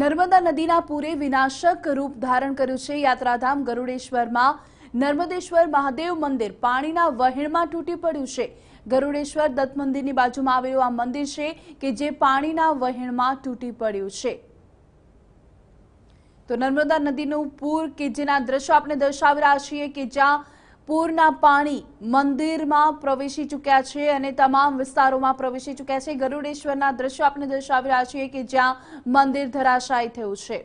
નર્મદા નદીના પૂરે વિનાશક રૂપ ધારણ કર્યું છે યાત્રાધામ ગરુડેશ્વરમાં નર્મદેશ્વર મહાદેવ મંદિર પાણીના વહેણમાં તૂટી પડ્યું છે ગરુડેશ્વર દત્ત મંદિરની બાજુમાં આવેલું આ મંદિર છે કે જે પાણીના વહેણમાં તૂટી પડ્યું છે તો નર્મદા નદીનું પૂર કે જેના દ્રશ્યો આપણે દર્શાવી રહ્યા છીએ કે જ્યાં પૂરના પાણી મંદિરમાં પ્રવેશી ચૂક્યા છે અને તમામ વિસ્તારોમાં પ્રવેશી ચૂક્યા છે ગરુડેશ્વરના દ્રશ્યો આપણે દર્શાવી રહ્યા છીએ કે જ્યાં મંદિર ધરાશાય થયું છે